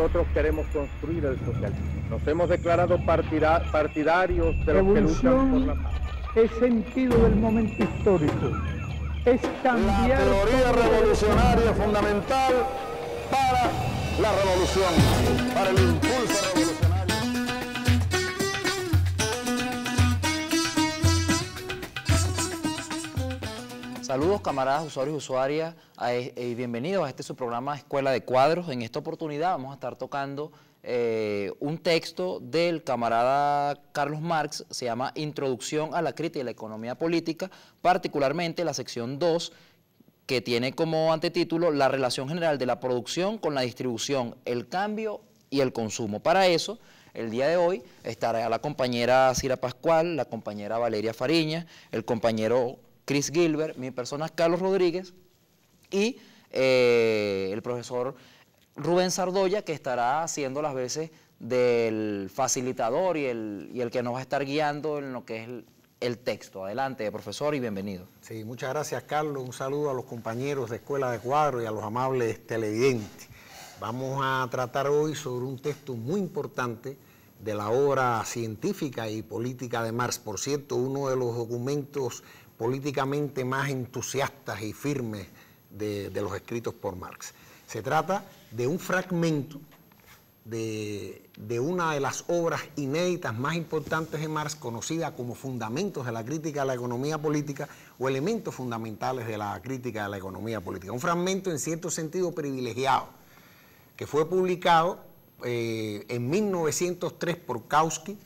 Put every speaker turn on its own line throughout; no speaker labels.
nosotros queremos construir el socialismo. Nos hemos declarado partidarios de los que luchan
por la paz. Es sentido del momento histórico. Es cambiar. La teoría
revolucionaria fundamental para la revolución, para el
Saludos camaradas, usuarios y usuarias y e, eh, bienvenidos a este su programa Escuela de Cuadros. En esta oportunidad vamos a estar tocando eh, un texto del camarada Carlos Marx, se llama Introducción a la crítica y la economía política, particularmente la sección 2, que tiene como antetítulo la relación general de la producción con la distribución, el cambio y el consumo. Para eso, el día de hoy estará la compañera Cira Pascual, la compañera Valeria Fariña, el compañero Chris Gilbert, mi persona es Carlos Rodríguez y eh, el profesor Rubén Sardoya, que estará haciendo las veces del facilitador y el, el que nos va a estar guiando en lo que es el, el texto. Adelante, profesor, y bienvenido. Sí, muchas gracias, Carlos. Un saludo a los compañeros de
Escuela de Cuadro y a los amables televidentes. Vamos a tratar hoy sobre un texto muy importante de la obra científica y política de Marx. Por cierto, uno de los documentos políticamente más entusiastas y firmes de, los escritos por Marx. Se trata de un fragmento de, una de las obras inéditas más importantes de Marx, conocida como Fundamentos de la Crítica de la Economía Política o Elementos Fundamentales de la Crítica de la Economía Política. Un fragmento en cierto sentido privilegiado, que fue publicado eh, en 1903 por Kautsky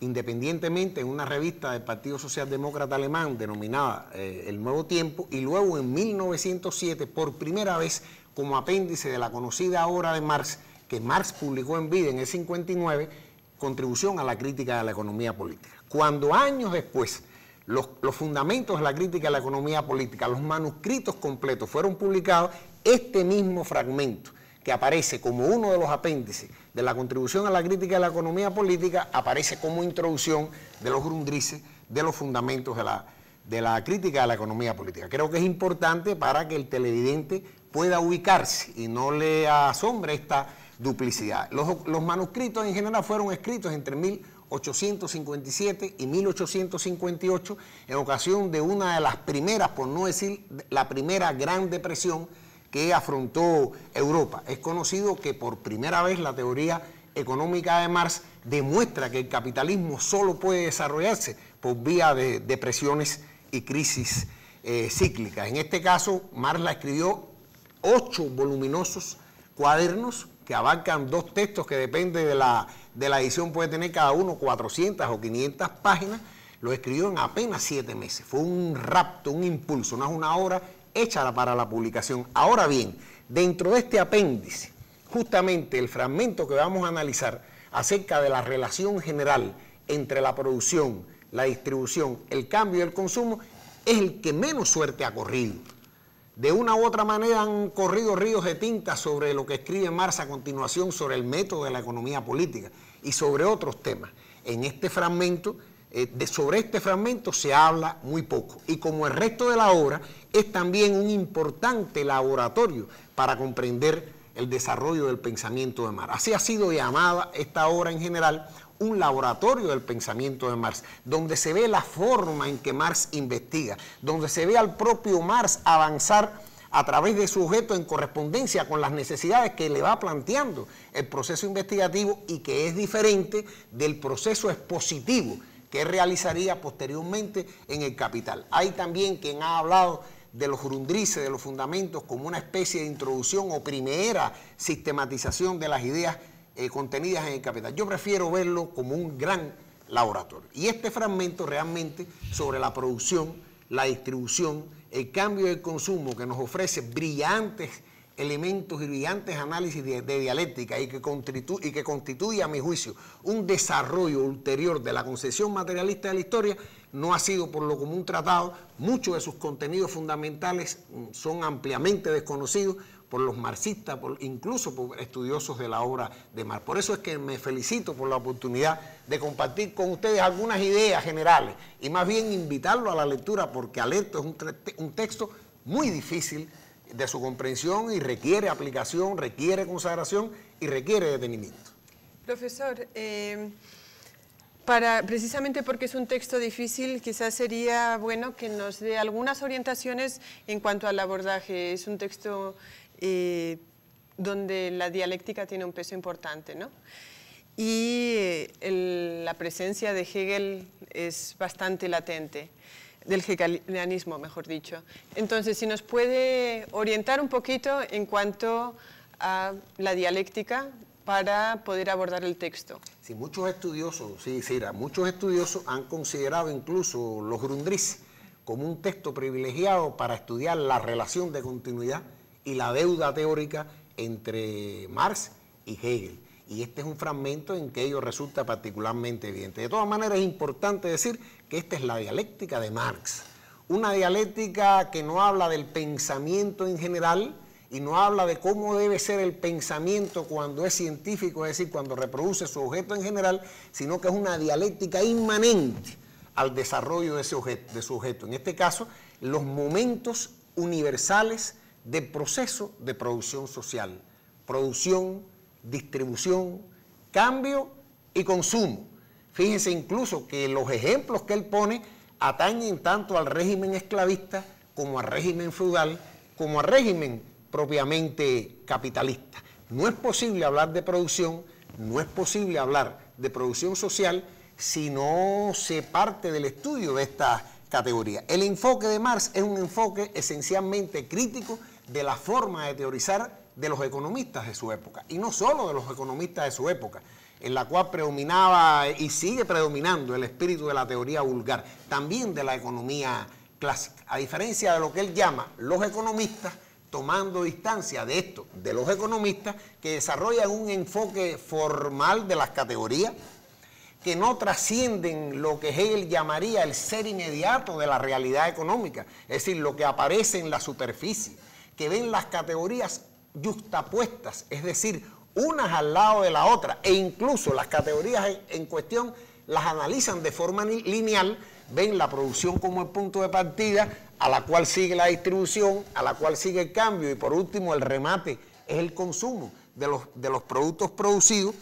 independientemente en una revista del Partido Socialdemócrata Alemán denominada eh, El Nuevo Tiempo y luego en 1907 por primera vez como apéndice de la conocida obra de Marx que Marx publicó en vida en el 59, contribución a la crítica de la economía política. Cuando años después los, los fundamentos de la crítica de la economía política, los manuscritos completos fueron publicados, este mismo fragmento que aparece como uno de los apéndices de la contribución a la crítica de la economía política, aparece como introducción de los grundrices, de los fundamentos de la, de la crítica de la economía política. Creo que es importante para que el televidente pueda ubicarse y no le asombre esta duplicidad. Los, los manuscritos en general fueron escritos entre 1857 y 1858 en ocasión de una de las primeras, por no decir la primera gran depresión, que afrontó Europa. Es conocido que por primera vez la teoría económica de Marx demuestra que el capitalismo solo puede desarrollarse por vía de depresiones y crisis eh, cíclicas. En este caso, Marx la escribió ocho voluminosos cuadernos que abarcan dos textos que depende de la, de la edición, puede tener cada uno 400 o 500 páginas, lo escribió en apenas siete meses. Fue un rapto, un impulso, no es una hora hecha para la publicación. Ahora bien, dentro de este apéndice, justamente el fragmento que vamos a analizar acerca de la relación general entre la producción, la distribución, el cambio y el consumo, es el que menos suerte ha corrido. De una u otra manera han corrido ríos de tinta sobre lo que escribe Marx a continuación sobre el método de la economía política y sobre otros temas. En este fragmento eh, sobre este fragmento se habla muy poco. Y como el resto de la obra, es también un importante laboratorio para comprender el desarrollo del pensamiento de Marx. Así ha sido llamada esta obra en general un laboratorio del pensamiento de Marx, donde se ve la forma en que Marx investiga, donde se ve al propio Marx avanzar a través de su objeto en correspondencia con las necesidades que le va planteando el proceso investigativo y que es diferente del proceso expositivo que realizaría posteriormente en el capital. Hay también quien ha hablado de los rundrices, de los fundamentos, como una especie de introducción o primera sistematización de las ideas eh, contenidas en el capital. Yo prefiero verlo como un gran laboratorio. Y este fragmento realmente sobre la producción, la distribución, el cambio del consumo que nos ofrece brillantes elementos y brillantes análisis de, dialéctica y que, constituye, a mi juicio, un desarrollo ulterior de la concepción materialista de la historia, no ha sido por lo común tratado. Muchos de sus contenidos fundamentales mm, son ampliamente desconocidos por los marxistas, por, incluso por estudiosos de la obra de Marx. Por eso es que me felicito por la oportunidad de compartir con ustedes algunas ideas generales y más bien invitarlo a la lectura porque Alerto es un, un texto muy difícil de su comprensión y requiere aplicación, requiere consagración y requiere detenimiento.
Profesor, eh, para, precisamente porque es un texto difícil, quizás sería bueno que nos dé algunas orientaciones en cuanto al abordaje. Es un texto eh, donde la dialéctica tiene un peso importante, ¿no? Y eh, la presencia de Hegel es bastante latente del hegelianismo, mejor dicho. Entonces, si nos puede orientar un poquito en cuanto a la dialéctica para poder abordar
el texto. Sí, muchos estudiosos, sí, sí, muchos estudiosos han considerado incluso los Grundris como un texto privilegiado para estudiar la relación de continuidad y la deuda teórica entre Marx y Hegel. Y este es un fragmento en que ello resulta particularmente evidente. De todas maneras, es importante decir que esta es la dialéctica de Marx. Una dialéctica que no habla del pensamiento en general y no habla de cómo debe ser el pensamiento cuando es científico, es decir, cuando reproduce su objeto en general, sino que es una dialéctica inmanente al desarrollo de, objeto, de su objeto. En este caso, los momentos universales del proceso de producción social. Producción, distribución, cambio y consumo. Fíjense incluso que los ejemplos que él pone atañen tanto al régimen esclavista como al régimen feudal, como al régimen propiamente capitalista. No es posible hablar de producción, no es posible hablar de producción social si no se parte del estudio de esta categoría. El enfoque de Marx es un enfoque esencialmente crítico de la forma de teorizar de los economistas de su época, y no solo de los economistas de su época, en la cual predominaba y sigue predominando el espíritu de la teoría vulgar, también de la economía clásica, a diferencia de lo que él llama los economistas, tomando distancia de esto, de los economistas que desarrollan un enfoque formal de las categorías, que no trascienden lo que Hegel llamaría el ser inmediato de la realidad económica, es decir, lo que aparece en la superficie, que ven las categorías yuxtapuestas, es decir, unas al lado de la otra, e incluso las categorías en, cuestión las analizan de forma lineal, ven la producción como el punto de partida, a la cual sigue la distribución, a la cual sigue el cambio y por último el remate es el consumo de los, productos producidos.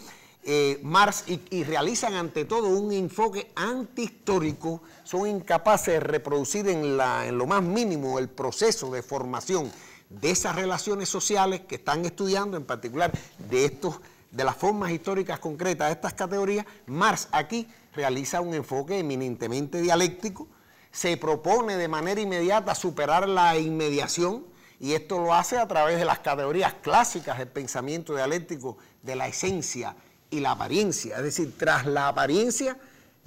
Eh, Marx y, y, realizan ante todo un enfoque antihistórico, son incapaces de reproducir en, la, en lo más mínimo el proceso de formación de esas relaciones sociales que están estudiando, en particular de estos de las formas históricas concretas de estas categorías, Marx aquí realiza un enfoque eminentemente dialéctico, se propone de manera inmediata superar la inmediación y esto lo hace a través de las categorías clásicas del pensamiento dialéctico de la esencia y la apariencia, es decir, tras la apariencia,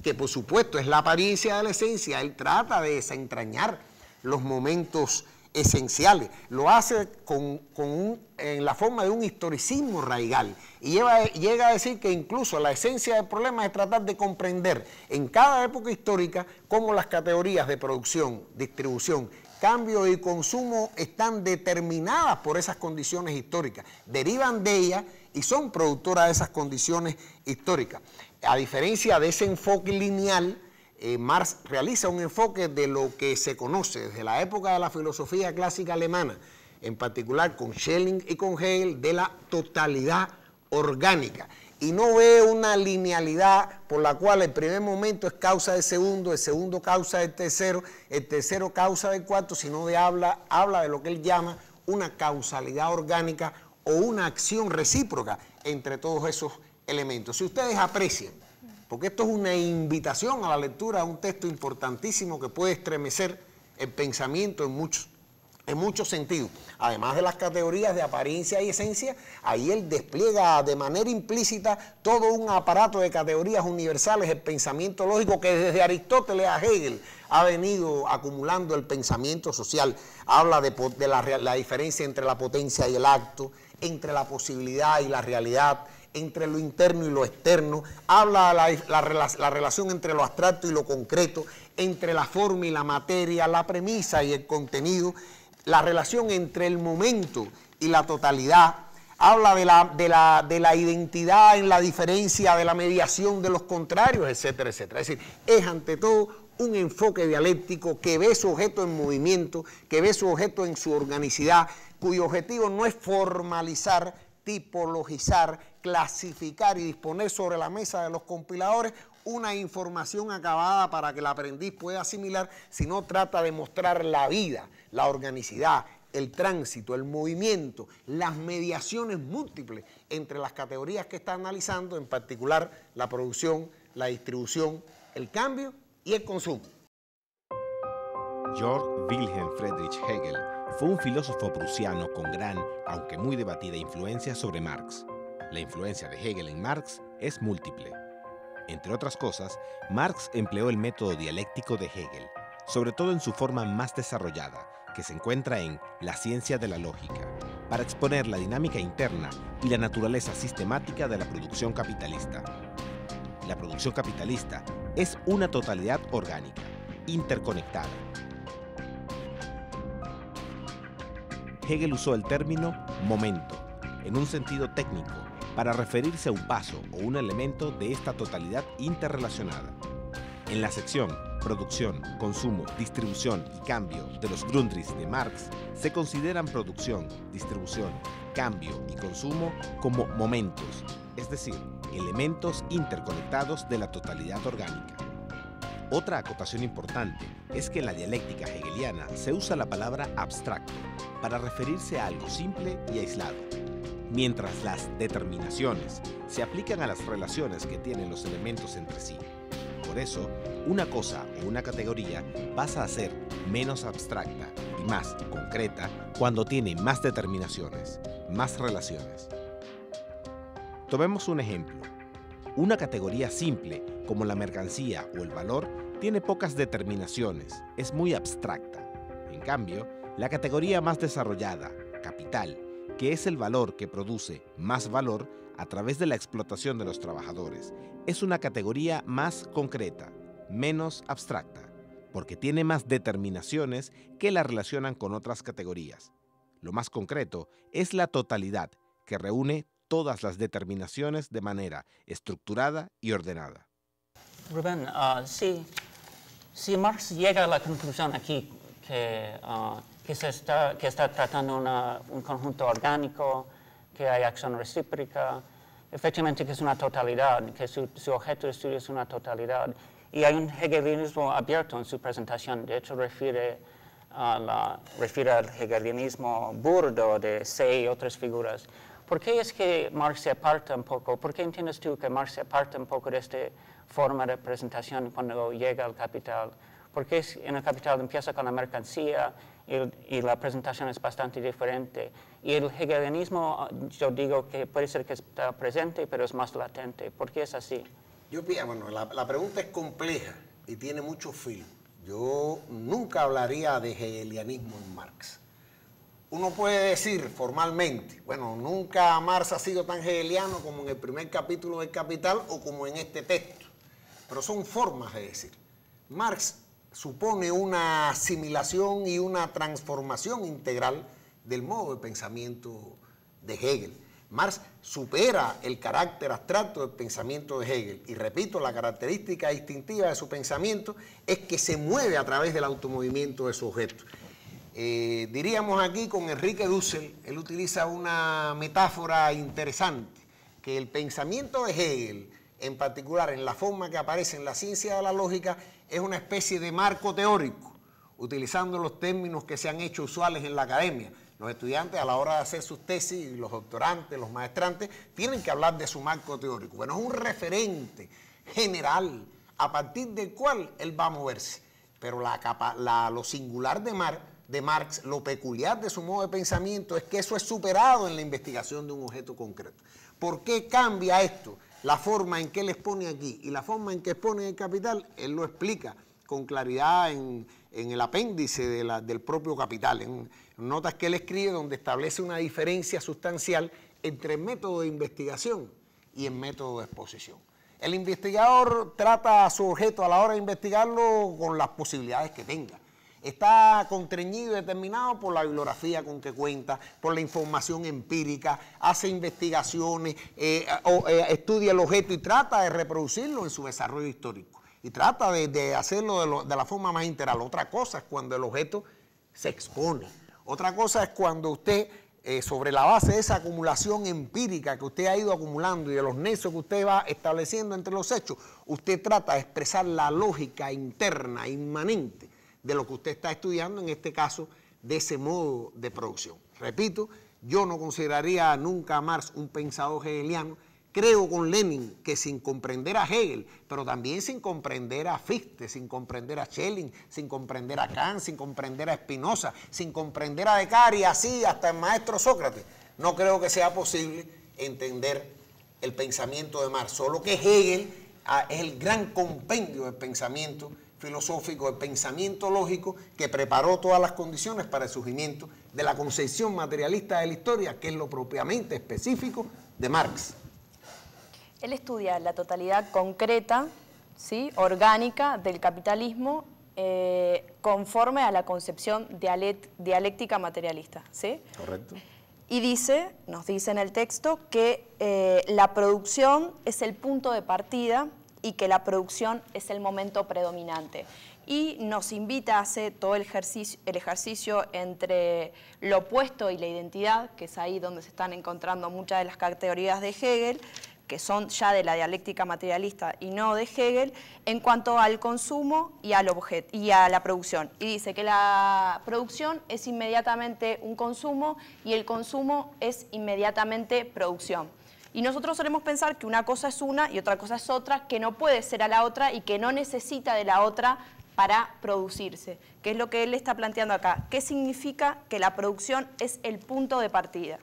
que por supuesto es la apariencia de la esencia, él trata de desentrañar los momentos esenciales. Lo hace con, en la forma de un historicismo radical. Y llega a decir que incluso la esencia del problema es tratar de comprender en cada época histórica cómo las categorías de producción, distribución, cambio y consumo están determinadas por esas condiciones históricas, derivan de ellas y son productoras de esas condiciones históricas. A diferencia de ese enfoque lineal, eh, Marx realiza un enfoque de lo que se conoce desde la época de la filosofía clásica alemana, en particular con Schelling y con Hegel, de la totalidad orgánica. Y no ve una linealidad por la cual el primer momento es causa del segundo, el segundo causa del tercero, el tercero causa del cuarto, sino de habla, habla de lo que él llama una causalidad orgánica o una acción recíproca entre todos esos elementos. Si ustedes aprecian porque esto es una invitación a la lectura, a un texto importantísimo que puede estremecer el pensamiento en muchos, en muchos sentidos. Además de las categorías de apariencia y esencia, ahí él despliega de manera implícita todo un aparato de categorías universales, el pensamiento lógico que desde Aristóteles a Hegel ha venido acumulando el pensamiento social. Habla de, la diferencia entre la potencia y el acto, entre la posibilidad y la realidad, entre lo interno y lo externo, habla la, la, relación entre lo abstracto y lo concreto, entre la forma y la materia, la premisa y el contenido, la relación entre el momento y la totalidad, habla de la, de la, de la identidad en la diferencia, de la mediación de los contrarios, etcétera, etcétera. Es decir, es ante todo un enfoque dialéctico que ve su objeto en movimiento, que ve su objeto en su organicidad, cuyo objetivo no es formalizar, tipologizar, clasificar y disponer sobre la mesa de los compiladores una información acabada para que el aprendiz pueda asimilar, sino trata de mostrar la vida, la organicidad, el tránsito, el movimiento, las mediaciones múltiples entre las categorías que está analizando, en particular la producción, la distribución, el cambio y el consumo.
Georg Wilhelm Friedrich Hegel fue un filósofo prusiano con gran, aunque muy debatida, influencia sobre Marx. La influencia de Hegel en Marx es múltiple. Entre otras cosas, Marx empleó el método dialéctico de Hegel, sobre todo en su forma más desarrollada, que se encuentra en La ciencia de la lógica, para exponer la dinámica interna y la naturaleza sistemática de la producción capitalista. La producción capitalista es una totalidad orgánica, interconectada. Hegel usó el término momento, en un sentido técnico, para referirse a un paso o un elemento de esta totalidad interrelacionada. En la sección Producción, consumo, distribución y cambio de los Grundrisse de Marx se consideran producción, distribución, cambio y consumo como momentos, es decir, elementos interconectados de la totalidad orgánica. Otra acotación importante es que en la dialéctica hegeliana se usa la palabra abstracto para referirse a algo simple y aislado mientras las determinaciones se aplican a las relaciones que tienen los elementos entre sí. Por eso, una cosa o una categoría pasa a ser menos abstracta y más concreta cuando tiene más determinaciones, más relaciones. Tomemos un ejemplo. Una categoría simple, como la mercancía o el valor, tiene pocas determinaciones, es muy abstracta. En cambio, la categoría más desarrollada, capital, que es el valor que produce más valor a través de la explotación de los trabajadores. Es una categoría más concreta, menos abstracta, porque tiene más determinaciones que la relacionan con otras categorías. Lo más concreto es la totalidad, que reúne todas las determinaciones de manera estructurada y ordenada.
Rubén, ah, si, Marx llega a la conclusión aquí que ah, que, está, tratando un conjunto orgánico, que hay acción recíproca, efectivamente que es una totalidad, que su, objeto de estudio es una totalidad. Y hay un hegelianismo abierto en su presentación, de hecho refiere, refiere al hegelianismo burdo de Say y otras figuras. ¿Por qué es que Marx se aparta un poco? ¿Por qué entiendes tú que Marx se aparta un poco de esta forma de presentación cuando llega al capital? ¿Por qué en el capital empieza con la mercancía y la presentación es bastante diferente. Y el hegelianismo, yo digo que puede ser que está presente, pero es más latente. ¿Por qué es así?
Yo ah, bueno, la, la pregunta es compleja y tiene mucho filo. Yo nunca hablaría de hegelianismo en Marx. Uno puede decir formalmente, bueno, nunca Marx ha sido tan hegeliano como en el primer capítulo del Capital o como en este texto, pero son formas de decir. Marx supone una asimilación y una transformación integral del modo de pensamiento de Hegel. Marx supera el carácter abstracto del pensamiento de Hegel. Y repito, la característica distintiva de su pensamiento es que se mueve a través del automovimiento de su objeto. Eh, diríamos aquí con Enrique Dussel, él utiliza una metáfora interesante, que el pensamiento de Hegel, en particular en la forma que aparece en la ciencia de la lógica, es una especie de marco teórico, utilizando los términos que se han hecho usuales en la academia. Los estudiantes a la hora de hacer sus tesis, los doctorantes, los maestrantes, tienen que hablar de su marco teórico. Bueno, es un referente general a partir del cual él va a moverse. Pero la, lo singular de, de Marx, lo peculiar de su modo de pensamiento es que eso es superado en la investigación de un objeto concreto. ¿Por qué cambia esto? la forma en que él expone aquí y la forma en que expone el capital, él lo explica con claridad en, el apéndice del propio capital, en notas que él escribe donde establece una diferencia sustancial entre el método de investigación y el método de exposición. El investigador trata a su objeto a la hora de investigarlo con las posibilidades que tenga. Está contrañido y determinado por la bibliografía con que cuenta, por la información empírica, hace investigaciones, eh, eh, estudia el objeto y trata de reproducirlo en su desarrollo histórico. Y trata de, hacerlo de, la forma más integral. Otra cosa es cuando el objeto se expone. Otra cosa es cuando usted eh, sobre la base de esa acumulación empírica que usted ha ido acumulando y de los nexos que usted va estableciendo entre los hechos, usted trata de expresar la lógica interna, inmanente, de lo que usted está estudiando, en este caso, de ese modo de producción. Repito, yo no consideraría nunca a Marx un pensador hegeliano. Creo con Lenin que sin comprender a Hegel, pero también sin comprender a Fichte, sin comprender a Schelling, sin comprender a Kant, sin comprender a Spinoza, sin comprender a Descartes y así hasta el maestro Sócrates, no creo que sea posible entender el pensamiento de Marx. Solo que Hegel ah, es el gran compendio del pensamiento filosófico, el pensamiento lógico que preparó todas las condiciones para el surgimiento de la concepción materialista de la historia, que es lo propiamente específico de Marx.
Él estudia la totalidad concreta, ¿sí? orgánica del capitalismo eh, conforme a la concepción dialéctica materialista. ¿sí? Correcto. Y dice, nos dice en el texto, que eh, la producción es el punto de partida y que la producción es el momento predominante. Y nos invita a hacer todo el ejercicio, el ejercicio entre lo opuesto y la identidad, que es ahí donde se están encontrando muchas de las categorías de Hegel, que son ya de la dialéctica materialista y no de Hegel, en cuanto al consumo y, al y a la producción. Y dice que la producción es inmediatamente un consumo y el consumo es inmediatamente producción. Y nosotros solemos pensar que una cosa es una y otra cosa es otra, que no puede ser a la otra y que no necesita de la otra para producirse, que es lo que él está planteando acá. ¿Qué significa que la producción es el punto de partida?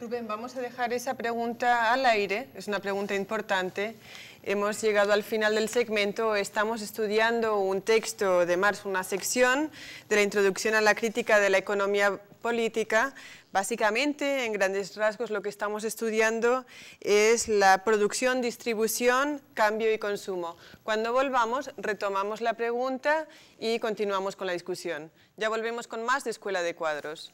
Rubén, vamos a dejar esa pregunta al aire, es una pregunta importante. Hemos llegado al final del segmento, estamos estudiando un texto de Marx, una sección de la introducción a la crítica de la economía política. Básicamente, en grandes rasgos, lo que estamos estudiando es la producción, distribución, cambio y consumo. Cuando volvamos, retomamos la pregunta y continuamos con la discusión. Ya volvemos con más de Escuela de Cuadros.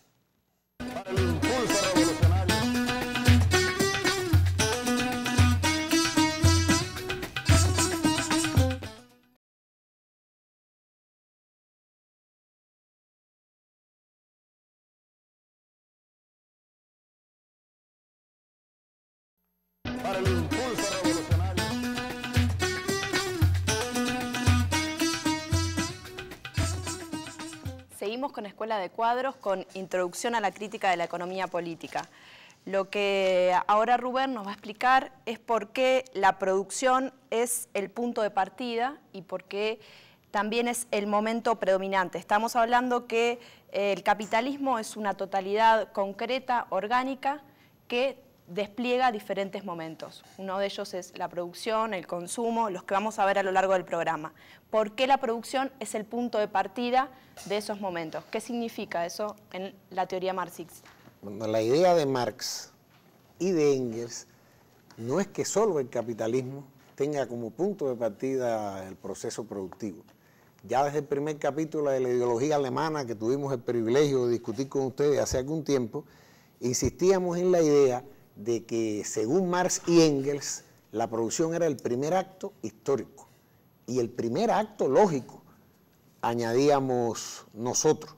con Escuela de Cuadros con Introducción a la Crítica de la Economía Política. Lo que ahora Rubén nos va a explicar es por qué la producción es el punto de partida y por qué también es el momento predominante. Estamos hablando que eh, el capitalismo es una totalidad concreta, orgánica, que despliega diferentes momentos. Uno de ellos es la producción, el consumo, los que vamos a ver a lo largo del programa. ¿Por qué la producción es el punto de partida de esos momentos? ¿Qué significa eso en la teoría marxista?
la idea de Marx y de Engels no es que solo el capitalismo tenga como punto de partida el proceso productivo. Ya desde el primer capítulo de la ideología alemana que tuvimos el privilegio de discutir con ustedes hace algún tiempo, insistíamos en la idea de que según Marx y Engels, la producción era el primer acto histórico y el primer acto lógico, añadíamos nosotros.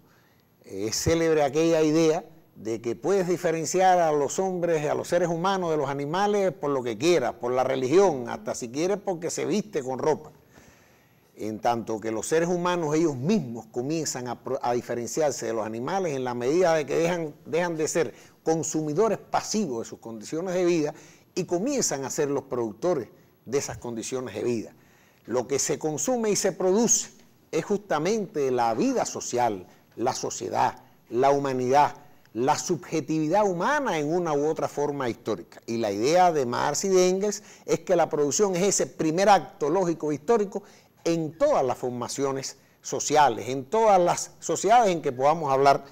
Eh, es célebre aquella idea de que puedes diferenciar a los hombres, a los seres humanos de los animales por lo que quieras, por la religión, hasta si quieres porque se viste con ropa. En tanto que los seres humanos ellos mismos comienzan a, diferenciarse de los animales en la medida de que dejan, dejan de ser consumidores pasivos de sus condiciones de vida y comienzan a ser los productores de esas condiciones de vida. Lo que se consume y se produce es justamente la vida social, la sociedad, la humanidad, la subjetividad humana en una u otra forma histórica. Y la idea de Marx y de Engels es que la producción es ese primer acto lógico e histórico en todas las formaciones sociales, en todas las sociedades en que podamos hablar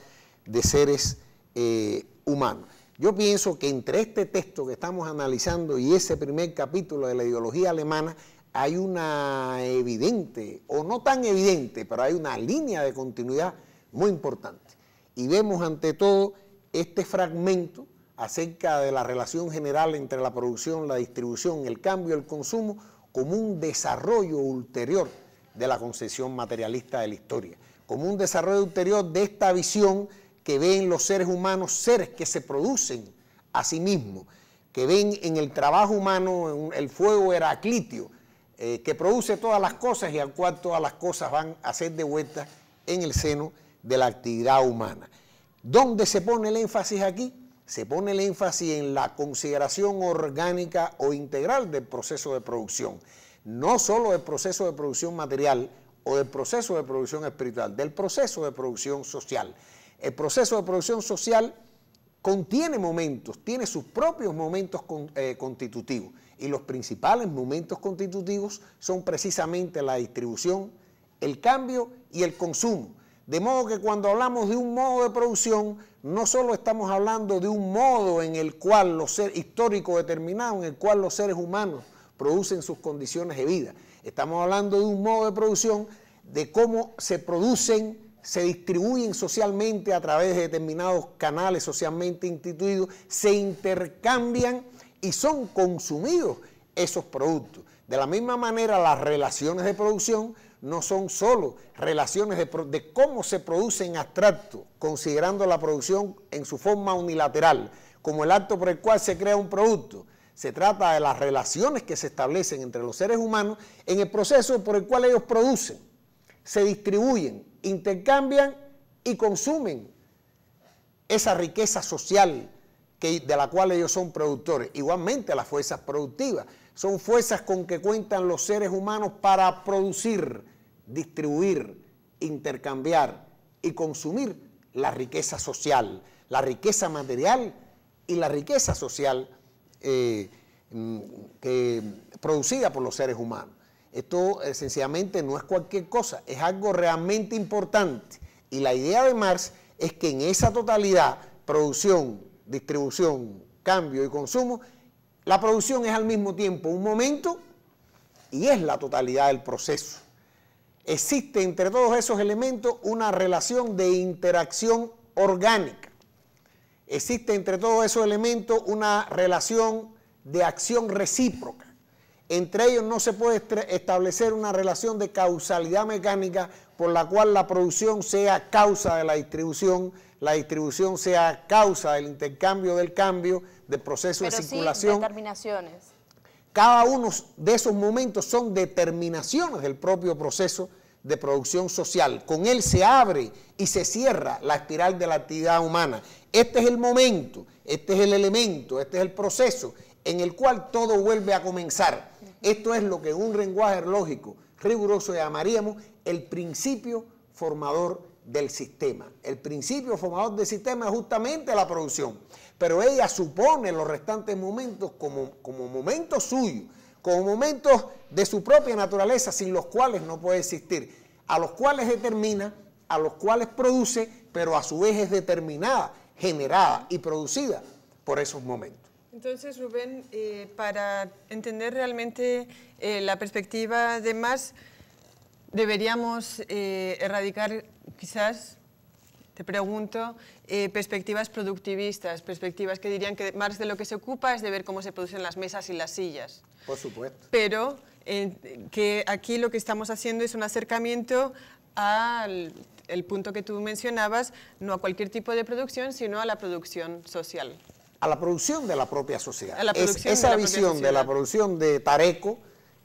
de seres eh, humano. Yo pienso que entre este texto que estamos analizando y ese primer capítulo de la ideología alemana hay una evidente, o no tan evidente, pero hay una línea de continuidad muy importante. Y vemos ante todo este fragmento acerca de la relación general entre la producción, la distribución, el cambio, el consumo, como un desarrollo ulterior de la concepción materialista de la historia, como un desarrollo ulterior de esta visión que ven los seres humanos seres que se producen a sí mismos, que ven en el trabajo humano el fuego heraclitio, eh, que produce todas las cosas y al cual todas las cosas van a ser de vuelta en el seno de la actividad humana. ¿Dónde se pone el énfasis aquí? Se pone el énfasis en la consideración orgánica o integral del proceso de producción, no solo del proceso de producción material o del proceso de producción espiritual, del proceso de producción social el proceso de producción social contiene momentos, tiene sus propios momentos eh, constitutivos. Y los principales momentos constitutivos son precisamente la distribución, el cambio y el consumo. De modo que cuando hablamos de un modo de producción, no solo estamos hablando de un modo en el cual los seres históricos determinados, en el cual los seres humanos producen sus condiciones de vida. Estamos hablando de un modo de producción de cómo se producen se distribuyen socialmente a través de determinados canales socialmente instituidos, se intercambian y son consumidos esos productos. De la misma manera, las relaciones de producción no son solo relaciones de, de, cómo se produce en abstracto, considerando la producción en su forma unilateral, como el acto por el cual se crea un producto. Se trata de las relaciones que se establecen entre los seres humanos en el proceso por el cual ellos producen, se distribuyen intercambian y consumen esa riqueza social que, de la cual ellos son productores. Igualmente las fuerzas productivas son fuerzas con que cuentan los seres humanos para producir, distribuir, intercambiar y consumir la riqueza social, la riqueza material y la riqueza social eh, mm, producida por los seres humanos. Esto eh, sencillamente no es cualquier cosa, es algo realmente importante. Y la idea de Marx es que en esa totalidad, producción, distribución, cambio y consumo, la producción es al mismo tiempo un momento y es la totalidad del proceso. Existe entre todos esos elementos una relación de interacción orgánica. Existe entre todos esos elementos una relación de acción recíproca. Entre ellos no se puede establecer una relación de causalidad mecánica por la cual la producción sea causa de la distribución, la distribución sea causa del intercambio del cambio, del proceso de circulación.
determinaciones.
Cada uno de esos momentos son determinaciones del propio proceso de producción social. Con él se abre y se cierra la espiral de la actividad humana. Este es el momento, este es el elemento, este es el proceso, en el cual todo vuelve a comenzar. Esto es lo que en un lenguaje lógico riguroso llamaríamos el principio formador del sistema. El principio formador del sistema es justamente la producción, pero ella supone los restantes momentos como, como momentos suyos, como momentos de su propia naturaleza, sin los cuales no puede existir, a los cuales determina, a los cuales produce, pero a su vez es determinada, generada y producida por esos momentos.
Entonces, Rubén, eh, para entender realmente eh, la perspectiva de más, deberíamos eh, erradicar quizás te pregunto, perspectivas productivistas, perspectivas que dirían que Marx de lo que se ocupa es de ver cómo se producen las mesas y las sillas.
Por supuesto.
Pero que aquí lo que estamos haciendo es un acercamiento al el punto que tú mencionabas, no a cualquier tipo de producción, sino a la producción social
a la producción de la propia sociedad. esa visión de la producción de Tareco,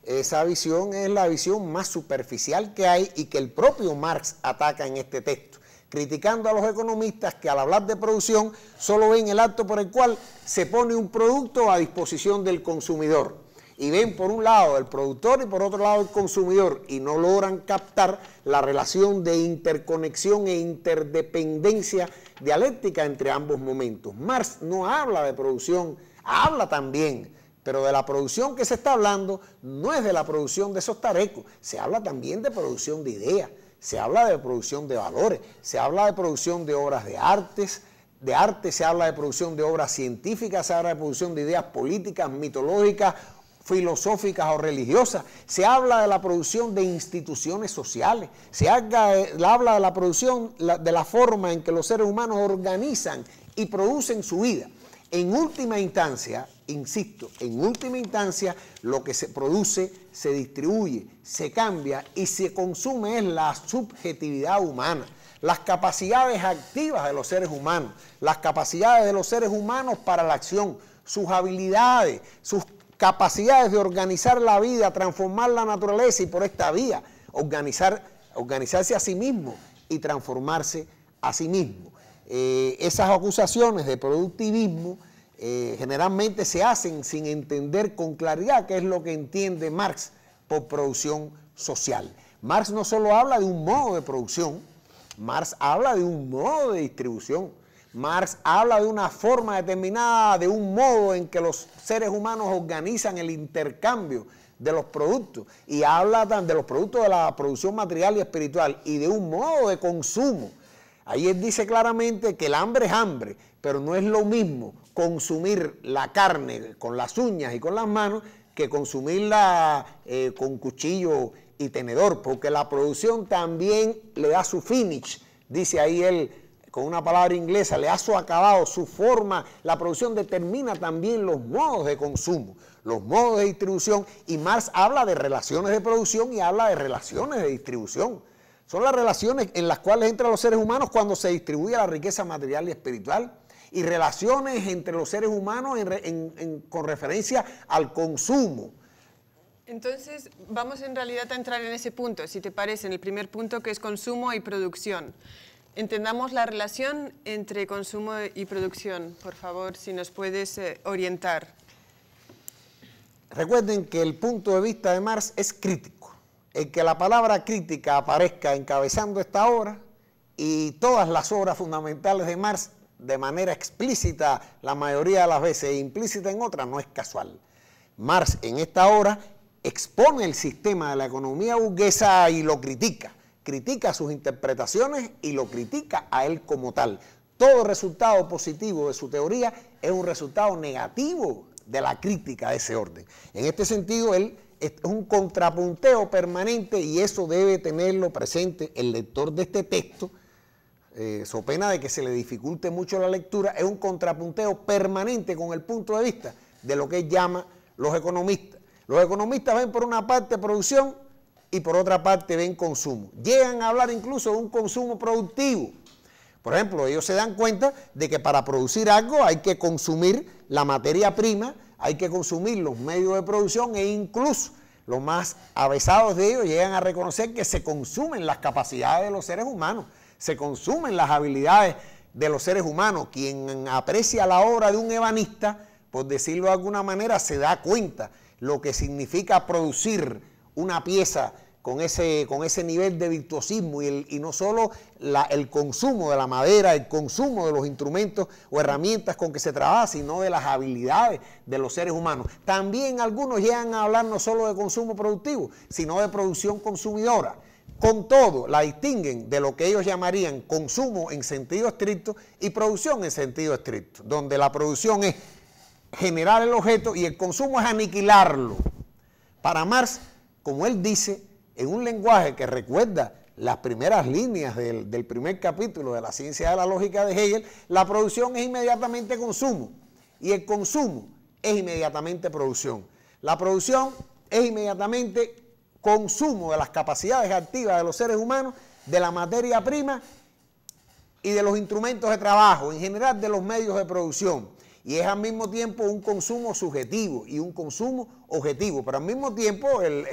esa visión es la visión más superficial que hay y que el propio Marx ataca en este texto, criticando a los economistas que al hablar de producción solo ven el acto por el cual se pone un producto a disposición del consumidor y ven por un lado el productor y por otro lado el consumidor y no logran captar la relación de interconexión e interdependencia dialéctica entre ambos momentos. Marx no habla de producción, habla también, pero de la producción que se está hablando no es de la producción de esos tarecos, se habla también de producción de ideas, se habla de producción de valores, se habla de producción de obras de artes, de arte, se habla de producción de obras científicas, se habla de producción de ideas políticas, mitológicas, filosóficas o religiosas, se habla de la producción de instituciones sociales, se eh, habla de, la producción de la forma en que los seres humanos organizan y producen su vida. En última instancia, insisto, en última instancia, lo que se produce, se distribuye, se cambia y se consume es la subjetividad humana, las capacidades activas de los seres humanos, las capacidades de los seres humanos para la acción, sus habilidades, sus capacidades de organizar la vida, transformar la naturaleza y por esta vía organizar, organizarse a sí mismo y transformarse a sí mismo. Eh, esas acusaciones de productivismo eh, generalmente se hacen sin entender con claridad qué es lo que entiende Marx por producción social. Marx no solo habla de un modo de producción, Marx habla de un modo de distribución. Marx habla de una forma determinada, de un modo en que los seres humanos organizan el intercambio de los productos y habla de los productos de la producción material y espiritual y de un modo de consumo. Ahí él dice claramente que el hambre es hambre, pero no es lo mismo consumir la carne con las uñas y con las manos que consumirla eh, con cuchillo y tenedor, porque la producción también le da su finish, dice ahí él con una palabra inglesa, le ha su acabado, su forma, la producción determina también los modos de consumo, los modos de distribución y Marx habla de relaciones de producción y habla de relaciones de distribución. Son las relaciones en las cuales entran los seres humanos cuando se distribuye la riqueza material y espiritual y relaciones entre los seres humanos con referencia al consumo.
Entonces, vamos en realidad a entrar en ese punto, si te parece, en el primer punto que es consumo y producción. Entendamos la relación entre consumo y producción. Por favor, si nos puedes eh, orientar.
Recuerden que el punto de vista de Marx es crítico. El que la palabra crítica aparezca encabezando esta obra y todas las obras fundamentales de Marx de manera explícita la mayoría de las veces e implícita en otras no es casual. Marx en esta obra expone el sistema de la economía burguesa y lo critica critica sus interpretaciones y lo critica a él como tal. Todo resultado positivo de su teoría es un resultado negativo de la crítica de ese orden. En este sentido, él es un contrapunteo permanente y eso debe tenerlo presente el lector de este texto, eh, so pena de que se le dificulte mucho la lectura, es un contrapunteo permanente con el punto de vista de lo que él llama los economistas. Los economistas ven por una parte producción y por otra parte ven consumo. Llegan a hablar incluso de un consumo productivo. Por ejemplo, ellos se dan cuenta de que para producir algo hay que consumir la materia prima, hay que consumir los medios de producción e incluso los más avesados de ellos llegan a reconocer que se consumen las capacidades de los seres humanos, se consumen las habilidades de los seres humanos. Quien aprecia la obra de un evanista, por decirlo de alguna manera, se da cuenta lo que significa producir una pieza con ese, con ese nivel de virtuosismo y, no solo el consumo de la madera, el consumo de los instrumentos o herramientas con que se trabaja, sino de las habilidades de los seres humanos. También algunos llegan a hablar no solo de consumo productivo, sino de producción consumidora. Con todo, la distinguen de lo que ellos llamarían consumo en sentido estricto y producción en sentido estricto, donde la producción es generar el objeto y el consumo es aniquilarlo. Para Marx, como él dice, en un lenguaje que recuerda las primeras líneas del, primer capítulo de la ciencia de la lógica de Hegel, la producción es inmediatamente consumo y el consumo es inmediatamente producción. La producción es inmediatamente consumo de las capacidades activas de los seres humanos, de la materia prima y de los instrumentos de trabajo, en general de los medios de producción y es al mismo tiempo un consumo subjetivo y un consumo objetivo, pero al mismo tiempo el,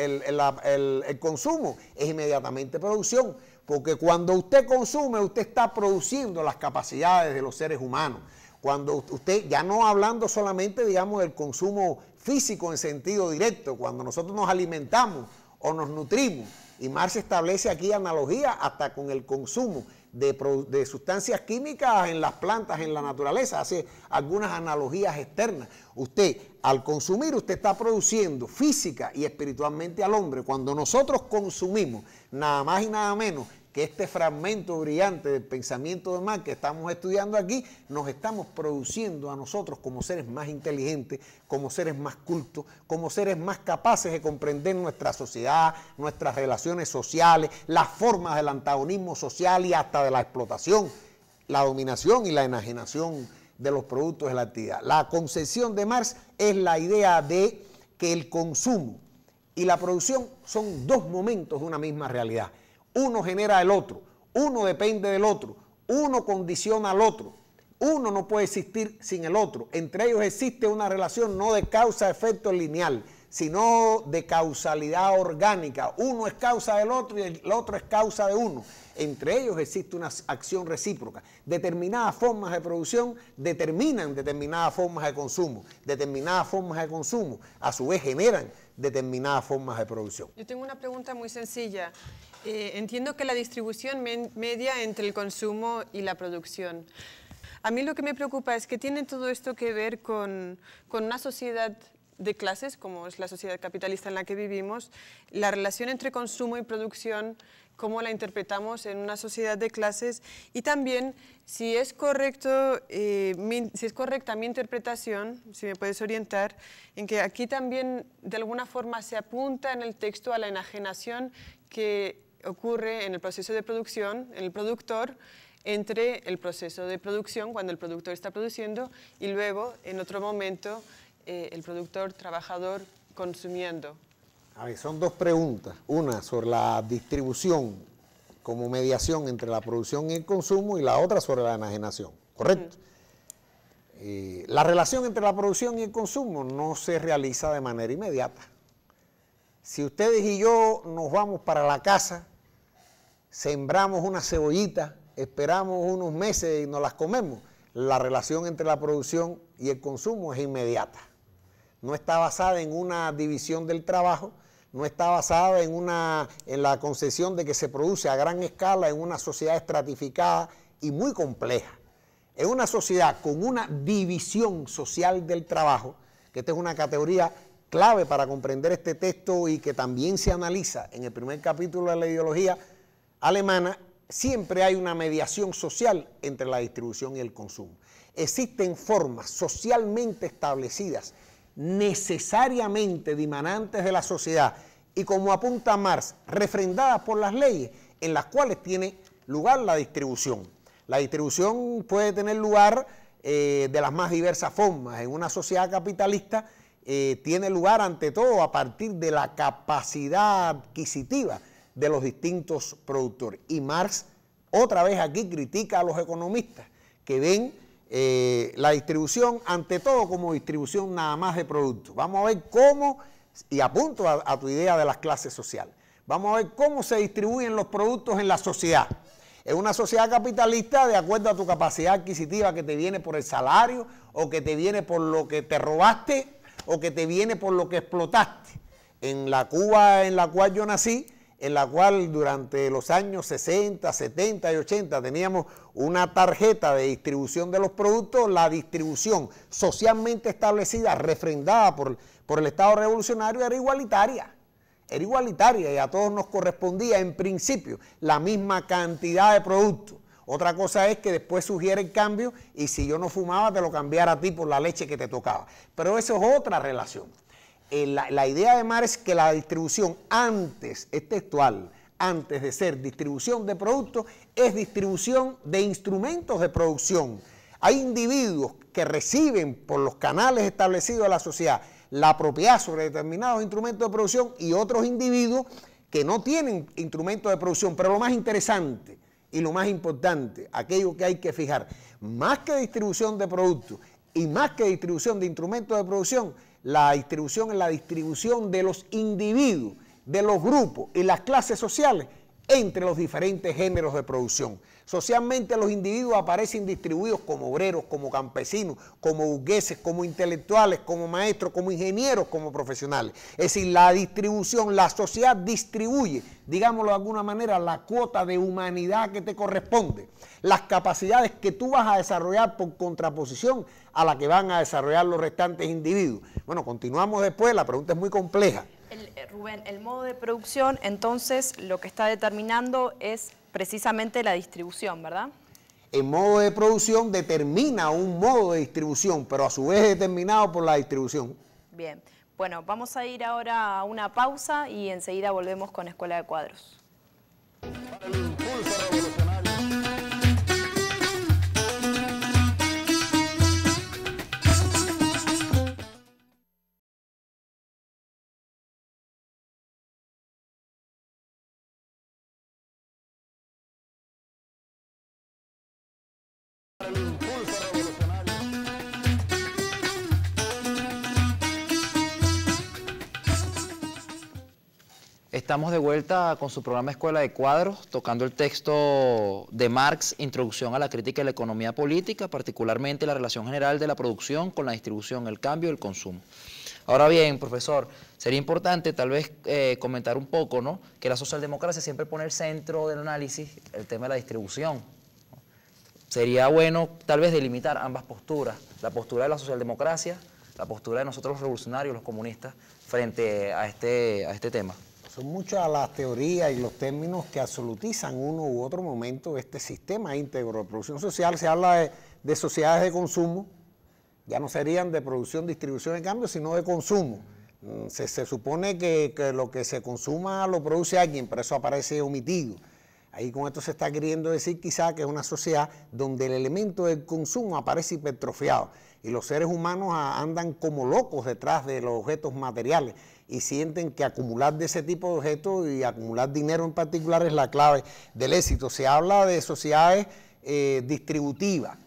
consumo es inmediatamente producción, porque cuando usted consume, usted está produciendo las capacidades de los seres humanos. Cuando usted, ya no hablando solamente, digamos, del consumo físico en sentido directo, cuando nosotros nos alimentamos o nos nutrimos, y Marx establece aquí analogía hasta con el consumo de, de, sustancias químicas en las plantas, en la naturaleza. Hace algunas analogías externas. Usted, al consumir, usted está produciendo física y espiritualmente al hombre. Cuando nosotros consumimos nada más y nada menos que este fragmento brillante del pensamiento de Marx que estamos estudiando aquí, nos estamos produciendo a nosotros como seres más inteligentes, como seres más cultos, como seres más capaces de comprender nuestra sociedad, nuestras relaciones sociales, las formas del antagonismo social y hasta de la explotación, la dominación y la enajenación de los productos de la actividad. La concepción de Marx es la idea de que el consumo y la producción son dos momentos de una misma realidad. Uno genera el otro, uno depende del otro, uno condiciona al otro. Uno no puede existir sin el otro. Entre ellos existe una relación no de causa-efecto lineal, sino de causalidad orgánica. Uno es causa del otro y el otro es causa de uno. Entre ellos existe una acción recíproca. Determinadas formas de producción determinan determinadas formas de consumo. Determinadas formas de consumo a su vez generan determinadas formas de producción.
Yo tengo una pregunta muy sencilla. Eh, entiendo que la distribución media entre el consumo y la producción. A mí lo que me preocupa es que tiene todo esto que ver con, con una sociedad de clases, como es la sociedad capitalista en la que vivimos, la relación entre consumo y producción, cómo la interpretamos en una sociedad de clases y también si es, correcto, eh, si es correcta mi interpretación, si me puedes orientar, en que aquí también de alguna forma se apunta en el texto a la enajenación que ocurre en el proceso de producción, en el productor, entre el proceso de producción, cuando el productor está produciendo, y luego, en otro momento, eh, el productor trabajador consumiendo.
A ver, son dos preguntas. Una sobre la distribución como mediación entre la producción y el consumo y la otra sobre la enajenación, ¿correcto? Eh, la relación entre la producción y el consumo no se realiza de manera inmediata. Si ustedes y yo nos vamos para la casa sembramos una cebollita, esperamos unos meses y nos las comemos. La relación entre la producción y el consumo es inmediata. No está basada en una división del trabajo, no está basada en, en la concesión de que se produce a gran escala en una sociedad estratificada y muy compleja. En una sociedad con una división social del trabajo, que esta es una categoría clave para comprender este texto y que también se analiza en el primer capítulo de la ideología alemana, siempre hay una mediación social entre la distribución y el consumo. Existen formas socialmente establecidas, necesariamente dimanantes de la sociedad y como apunta Marx, refrendadas por las leyes en las cuales tiene lugar la distribución. La distribución puede tener lugar eh, de las más diversas formas. En una sociedad capitalista eh, tiene lugar ante todo a partir de la capacidad adquisitiva de los distintos productores. Y Marx otra vez aquí critica a los economistas que ven eh, la distribución ante todo como distribución nada más de productos. Vamos a ver cómo, y apunto a, a tu idea de las clases sociales, vamos a ver cómo se distribuyen los productos en la sociedad. En una sociedad capitalista, de acuerdo a tu capacidad adquisitiva que te viene por el salario, o que te viene por lo que te robaste, o que te viene por lo que explotaste. En la Cuba en la cual yo nací, en la cual durante los años 60, 70 y 80 teníamos una tarjeta de distribución de los productos, la distribución socialmente establecida, refrendada por, el Estado revolucionario, era igualitaria. Era igualitaria y a todos nos correspondía en principio la misma cantidad de productos. Otra cosa es que después sugiere el cambio y si yo no fumaba te lo cambiara a ti por la leche que te tocaba. Pero eso es otra relación. Eh, la, la, idea de Mar es que la distribución antes, es textual, antes de ser distribución de productos, es distribución de instrumentos de producción. Hay individuos que reciben por los canales establecidos de la sociedad la propiedad sobre determinados instrumentos de producción y otros individuos que no tienen instrumentos de producción. Pero lo más interesante y lo más importante, aquello que hay que fijar, más que distribución de productos y más que distribución de instrumentos de producción, la distribución es la distribución de los individuos, de los grupos y las clases sociales entre los diferentes géneros de producción. Socialmente los individuos aparecen distribuidos como obreros, como campesinos, como burgueses, como intelectuales, como maestros, como ingenieros, como profesionales. Es decir, la distribución, la sociedad distribuye, digámoslo de alguna manera, la cuota de humanidad que te corresponde, las capacidades que tú vas a desarrollar por contraposición a la que van a desarrollar los restantes individuos. Bueno, continuamos después, la pregunta es muy compleja.
Eh, Rubén,
el modo de producción entonces lo que está determinando es precisamente la distribución, ¿verdad?
El modo de producción determina un modo de distribución, pero a su vez es determinado por la distribución.
Bien, bueno, vamos a ir ahora a una pausa y enseguida volvemos con Escuela de Cuadros.
Estamos de vuelta con su programa Escuela de Cuadros, tocando el texto de Marx, Introducción a la Crítica de la Economía Política, particularmente la relación general de la producción con la distribución, el cambio y el consumo. Ahora bien, profesor, sería importante tal vez eh, comentar un poco, ¿no? Que la socialdemocracia siempre pone el centro del análisis el tema de la distribución. Sería bueno tal vez delimitar ambas posturas, la postura de la socialdemocracia, la postura de nosotros los revolucionarios, los comunistas, frente a este, a este tema.
Son muchas las teorías y los términos que absolutizan uno u otro momento este sistema íntegro de producción social. Se habla de, sociedades de consumo, ya no serían de producción, distribución en cambio, sino de consumo. Mm, se, supone que, lo que se consuma lo produce alguien, pero eso aparece omitido. Ahí con esto se está queriendo decir quizá que es una sociedad donde el elemento del consumo aparece hipertrofiado y los seres humanos andan como locos detrás de los objetos materiales y sienten que acumular de ese tipo de objetos y acumular dinero en particular es la clave del éxito. Se habla de sociedades eh, distributivas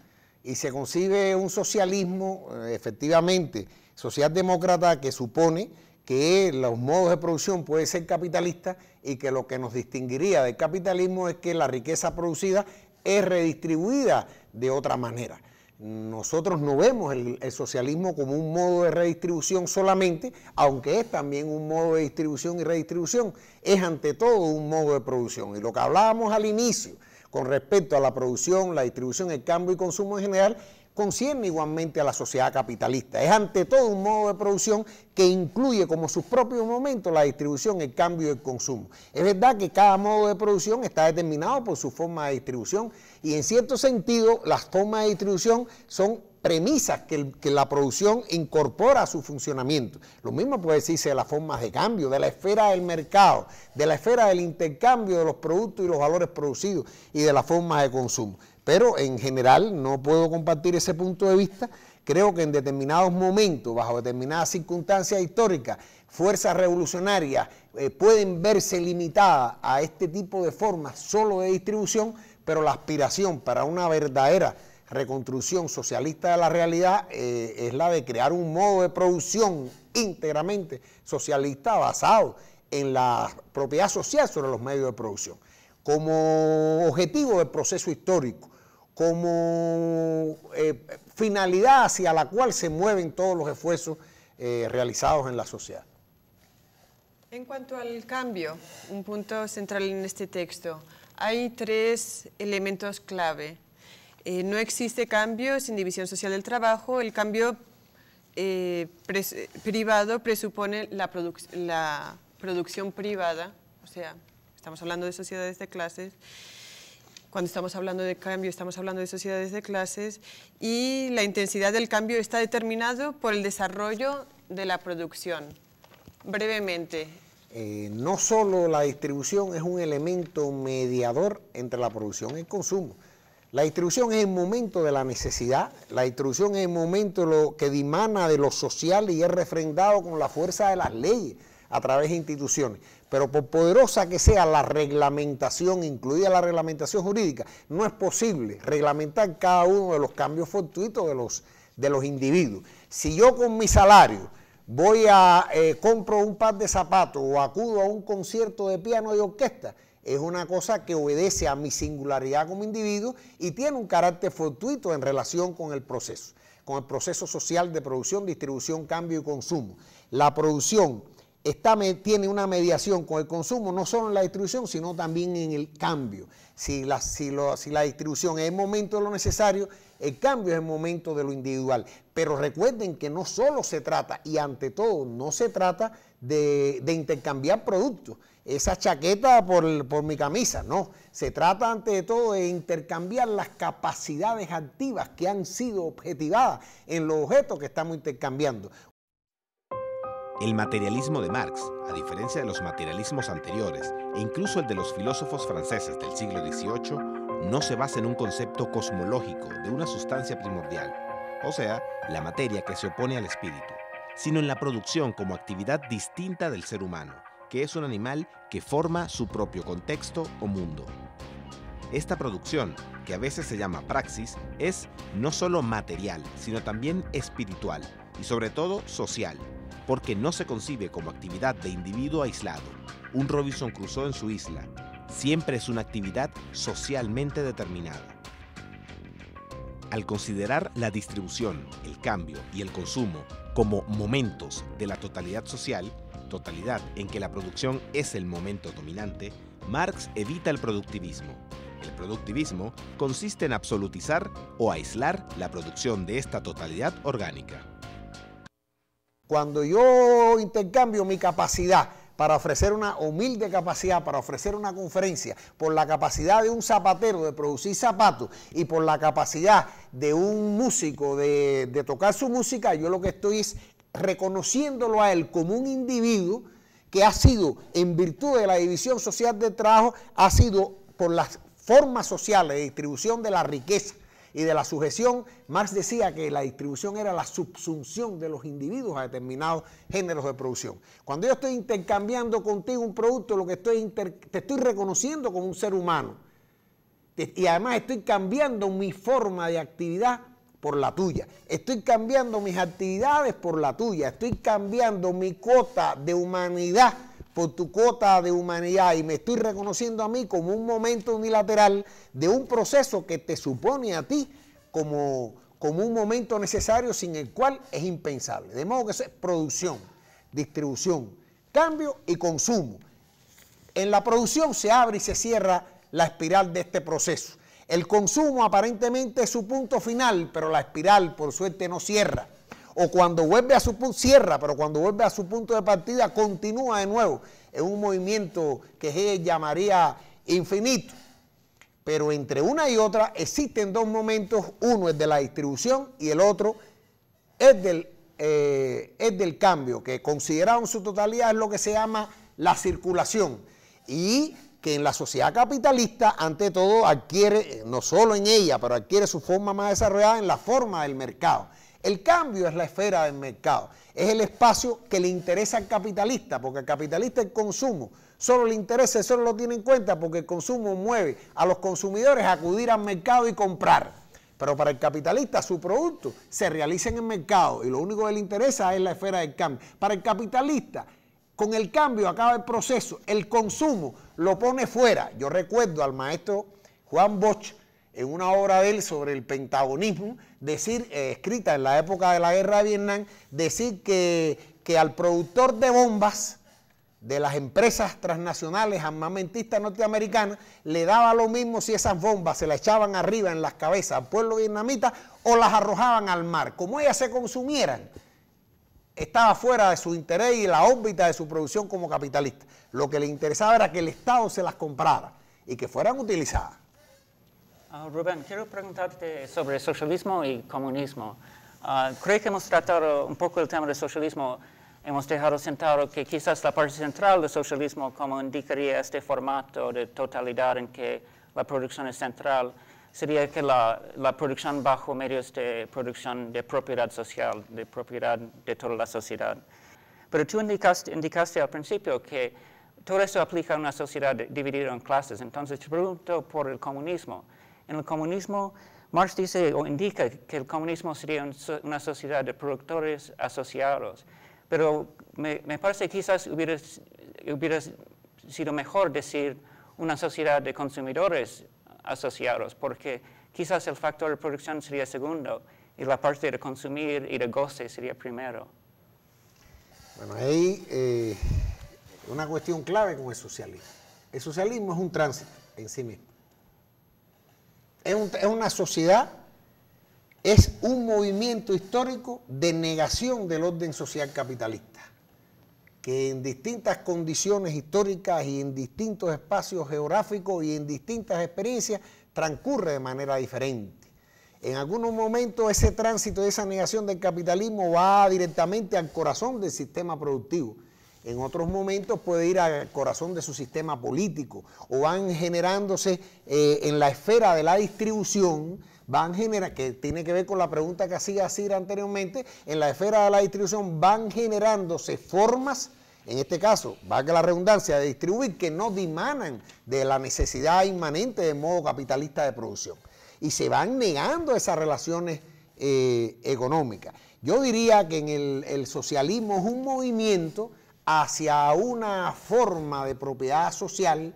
y se concibe un socialismo, eh, efectivamente, efectivamente, socialdemócrata que supone que los modos de producción pueden ser capitalistas y que lo que nos distinguiría del capitalismo es que la riqueza producida es redistribuida de otra manera. Nosotros no vemos el, socialismo como un modo de redistribución solamente, aunque es también un modo de distribución y redistribución, es ante todo un modo de producción. Y lo que hablábamos al inicio con respecto a la producción, la distribución, el cambio y consumo en general, concierne igualmente a la sociedad capitalista. Es ante todo un modo de producción que incluye como sus propios momentos la distribución, el cambio y el consumo. Es verdad que cada modo de producción está determinado por su forma de distribución y en cierto sentido las formas de distribución son premisas que, la producción incorpora a su funcionamiento. Lo mismo puede decirse de las formas de cambio, de la esfera del mercado, de la esfera del intercambio de los productos y los valores producidos y de las formas de consumo. Pero en general no puedo compartir ese punto de vista. Creo que en determinados momentos, bajo determinadas circunstancias históricas, fuerzas revolucionarias eh, pueden verse limitadas a este tipo de formas solo de distribución pero la aspiración para una verdadera reconstrucción socialista de la realidad eh, es la de crear un modo de producción íntegramente socialista basado en la propiedad social sobre los medios de producción. Como objetivo del proceso histórico, como eh, finalidad hacia la cual se mueven todos los esfuerzos eh, realizados en la sociedad.
En cuanto al cambio, un punto central en este texto, hay tres elementos clave. Eh, no existe cambio sin división social del trabajo. El cambio eh, privado presupone la, la, producción privada, o sea, estamos hablando de sociedades de clases. Cuando estamos hablando de cambio, estamos hablando de sociedades de clases y la intensidad del cambio está determinado por el desarrollo de la producción. Brevemente,
eh, no solo la distribución es un elemento mediador entre la producción y el consumo. La distribución es el momento de la necesidad, la distribución es el momento lo que dimana de lo social y es refrendado con la fuerza de las leyes a través de instituciones. Pero por poderosa que sea la reglamentación, incluida la reglamentación jurídica, no es posible reglamentar cada uno de los cambios fortuitos de los, de los individuos. Si yo con mi salario voy a, eh, compro un par de zapatos o acudo a un concierto de piano y orquesta, es una cosa que obedece a mi singularidad como individuo y tiene un carácter fortuito en relación con el proceso, con el proceso social de producción, distribución, cambio y consumo. La producción está, tiene una mediación con el consumo, no solo en la distribución, sino también en el cambio. Si la, si, la distribución es el momento de lo necesario, el cambio es el momento de lo individual. Pero recuerden que no solo se trata, y ante todo, no se trata de, intercambiar productos, esa chaqueta por, por mi camisa, no. Se trata ante todo de intercambiar las capacidades activas que han sido objetivadas en los objetos que
estamos intercambiando. El materialismo de Marx, a diferencia de los materialismos anteriores e incluso el de los filósofos franceses del siglo XVIII, no se basa en un concepto cosmológico de una sustancia primordial, o sea, la materia que se opone al espíritu, sino en la producción como actividad distinta del ser humano, que es un animal que forma su propio contexto o mundo. Esta producción, que a veces se llama praxis, es no solo material, sino también espiritual y sobre todo social porque no se concibe como actividad de individuo aislado. Un Robinson cruzó en su isla. Siempre es una actividad socialmente determinada. Al considerar la distribución, el cambio y el consumo como momentos de la totalidad social, totalidad en que la producción es el momento dominante, Marx evita el productivismo. El productivismo consiste en absolutizar o aislar la producción de esta totalidad orgánica. Cuando
yo intercambio mi capacidad para ofrecer una humilde capacidad, para ofrecer una conferencia, por la capacidad de un zapatero de producir zapatos y por la capacidad de un músico de, de, tocar su música, yo lo que estoy es reconociéndolo a él como un individuo que ha sido, en virtud de la división social de trabajo, ha sido por las formas sociales de distribución de la riqueza y de la sujeción, Marx decía que la distribución era la subsunción de los individuos a determinados géneros de producción. Cuando yo estoy intercambiando contigo un producto, lo que estoy te estoy reconociendo como un ser humano. Y además estoy cambiando mi forma de actividad por la tuya. Estoy cambiando mis actividades por la tuya. Estoy cambiando mi cuota de humanidad por tu cuota de humanidad y me estoy reconociendo a mí como un momento unilateral de un proceso que te supone a ti como, como un momento necesario sin el cual es impensable. De modo que eso es producción, distribución, cambio y consumo. En la producción se abre y se cierra la espiral de este proceso. El consumo aparentemente es su punto final, pero la espiral por suerte no cierra o cuando vuelve a su punto, cierra, pero cuando vuelve a su punto de partida, continúa de nuevo en un movimiento que Hegel llamaría infinito. Pero entre una y otra existen dos momentos, uno es de la distribución y el otro es del, eh, es del cambio, que considerado en su totalidad es lo que se llama la circulación. Y que en la sociedad capitalista, ante todo, adquiere, eh, no solo en ella, pero adquiere su forma más desarrollada en la forma del mercado. El cambio es la esfera del mercado, es el espacio que le interesa al capitalista, porque al capitalista el consumo solo le interesa, solo lo tiene en cuenta, porque el consumo mueve a los consumidores a acudir al mercado y comprar. Pero para el capitalista su producto se realiza en el mercado y lo único que le interesa es la esfera del cambio. Para el capitalista, con el cambio acaba el proceso, el consumo lo pone fuera. Yo recuerdo al maestro Juan Bosch, en una obra de él sobre el pentagonismo, decir, eh, escrita en la época de la guerra de Vietnam, decir que, que al productor de bombas de las empresas transnacionales armamentistas norteamericanas le daba lo mismo si esas bombas se las echaban arriba en las cabezas al pueblo vietnamita o las arrojaban al mar. Como ellas se consumieran, estaba fuera de su interés y la órbita de su producción como capitalista. Lo que le interesaba era que el Estado se las comprara y que fueran utilizadas.
Ah, Rubén, quiero preguntarte sobre socialismo y comunismo. Ah, creo que hemos tratado un poco el tema del socialismo, hemos dejado sentado que quizás la parte central del socialismo, como indicaría este formato de totalidad en que la producción es central, sería que la, producción bajo medios de producción de propiedad social, de propiedad de toda la sociedad. Pero tú indicaste, indicaste al principio que todo eso aplica a una sociedad dividida en clases, entonces te pregunto por el comunismo. En el comunismo, Marx dice o indica que el comunismo sería una sociedad de productores asociados, pero me, parece que quizás hubiera, sido mejor decir una sociedad de consumidores asociados, porque quizás el factor de producción sería segundo y la parte de consumir y de goce sería primero.
Bueno, ahí eh, una cuestión clave con el socialismo. El socialismo es un tránsito en sí mismo es, una sociedad, es un movimiento histórico de negación del orden social capitalista, que en distintas condiciones históricas y en distintos espacios geográficos y en distintas experiencias transcurre de manera diferente. En algunos momentos ese tránsito, esa negación del capitalismo va directamente al corazón del sistema productivo en otros momentos puede ir al corazón de su sistema político o van generándose eh, en la esfera de la distribución, van genera que tiene que ver con la pregunta que hacía Cira anteriormente, en la esfera de la distribución van generándose formas, en este caso, va que la redundancia, de distribuir que no dimanan de la necesidad inmanente del modo capitalista de producción y se van negando esas relaciones eh, económicas. Yo diría que en el, el socialismo es un movimiento hacia una forma de propiedad social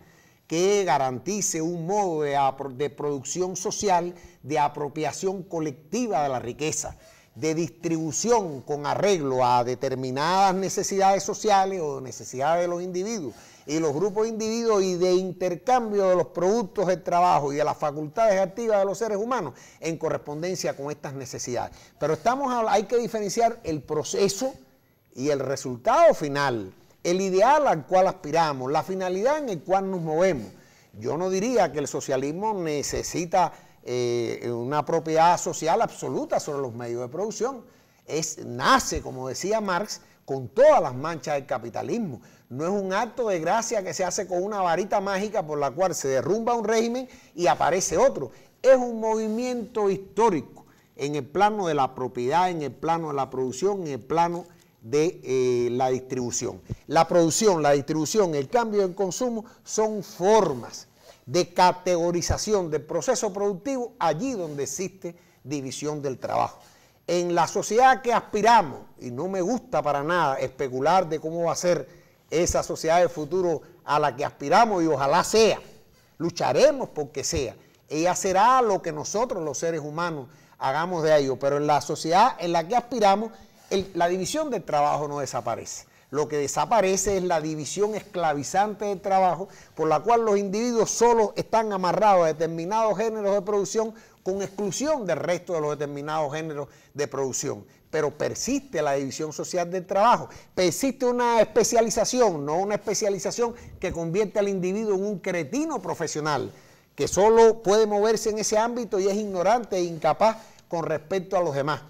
que garantice un modo de, producción social, de apropiación colectiva de la riqueza, de distribución con arreglo a determinadas necesidades sociales o necesidades de los individuos y los grupos de individuos y de intercambio de los productos del trabajo y de las facultades activas de los seres humanos en correspondencia con estas necesidades. Pero estamos, hay que diferenciar el proceso y el resultado final, el ideal al cual aspiramos, la finalidad en el cual nos movemos. Yo no diría que el socialismo necesita eh, una propiedad social absoluta sobre los medios de producción. Es, nace, como decía Marx, con todas las manchas del capitalismo. No es un acto de gracia que se hace con una varita mágica por la cual se derrumba un régimen y aparece otro. Es un movimiento histórico en el plano de la propiedad, en el plano de la producción, en el plano de eh, la distribución. La producción, la distribución, el cambio en consumo son formas de categorización del proceso productivo allí donde existe división del trabajo. En la sociedad que aspiramos, y no me gusta para nada especular de cómo va a ser esa sociedad del futuro a la que aspiramos y ojalá sea, lucharemos porque sea. Ella será lo que nosotros los seres humanos hagamos de ello, pero en la sociedad en la que aspiramos la división del trabajo no desaparece. Lo que desaparece es la división esclavizante del trabajo, por la cual los individuos solo están amarrados a determinados géneros de producción con exclusión del resto de los determinados géneros de producción. Pero persiste la división social del trabajo, persiste una especialización, no una especialización que convierte al individuo en un cretino profesional, que solo puede moverse en ese ámbito y es ignorante e incapaz con respecto a los demás.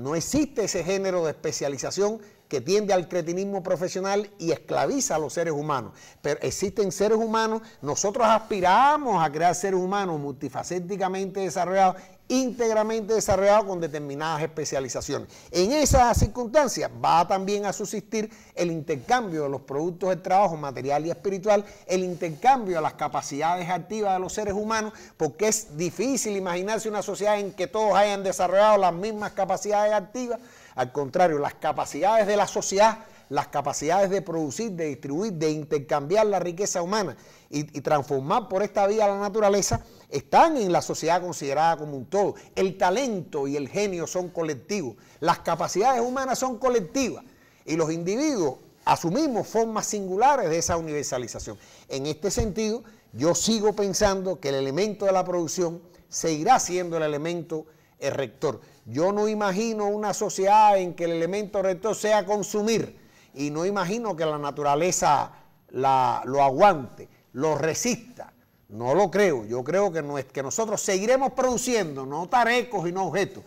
No existe ese género de especialización que tiende al cretinismo profesional y esclaviza a los seres humanos. Pero existen seres humanos, nosotros aspiramos a crear seres humanos multifacéticamente desarrollados íntegramente desarrollado con determinadas especializaciones. En esas circunstancias va también a subsistir el intercambio de los productos de trabajo material y espiritual, el intercambio de las capacidades activas de los seres humanos, porque es difícil imaginarse una sociedad en que todos hayan desarrollado las mismas capacidades activas. Al contrario, las capacidades de la sociedad las capacidades de producir, de distribuir, de intercambiar la riqueza humana y, transformar por esta vía la naturaleza, están en la sociedad considerada como un todo. El talento y el genio son colectivos, las capacidades humanas son colectivas y los individuos asumimos formas singulares de esa universalización. En este sentido, yo sigo pensando que el elemento de la producción seguirá siendo el elemento rector. Yo no imagino una sociedad en que el elemento rector sea consumir, y no imagino que la naturaleza lo aguante, lo resista. No lo creo. Yo creo que, nosotros seguiremos produciendo, no tarecos y no objetos,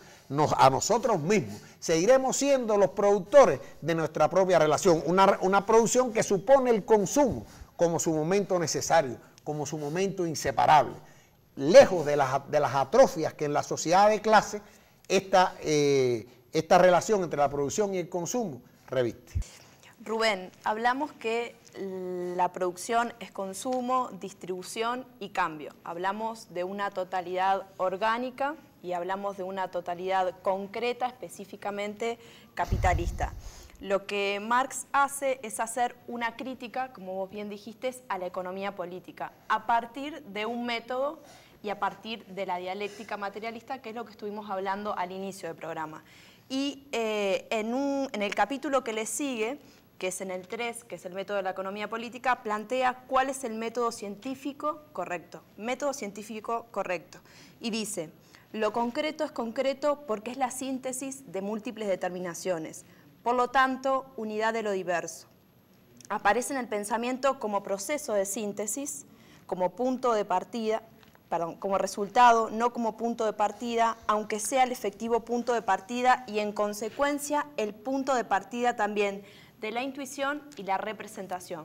a nosotros mismos. Seguiremos siendo los productores de nuestra propia relación. Una, producción que supone el consumo como su momento necesario, como su momento inseparable. Lejos de las, atrofias que en la sociedad de clase eh, esta relación entre la producción y el consumo reviste.
Rubén, hablamos que la producción es consumo, distribución y cambio. Hablamos de una totalidad orgánica y hablamos de una totalidad concreta, específicamente capitalista. Lo que Marx hace es hacer una crítica, como vos bien dijiste, a la economía política, a partir de un método y a partir de la dialéctica materialista, que es lo que estuvimos hablando al inicio del programa. Y eh, en el capítulo que le sigue, que es en el 3, que es el método de la economía política, plantea cuál es el método científico correcto. Método científico correcto. Y dice, lo concreto es concreto porque es la síntesis de múltiples determinaciones. Por lo tanto, unidad de lo diverso. Aparece en el pensamiento como proceso de síntesis, como punto de partida, como resultado, no como punto de partida, aunque sea el efectivo punto de partida y en consecuencia el punto de partida también de la intuición y la representación.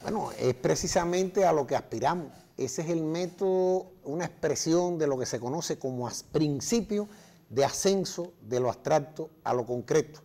Bueno, es precisamente a lo que aspiramos. Ese es el método, una expresión de lo que se conoce como principio de ascenso de lo abstracto a lo concreto.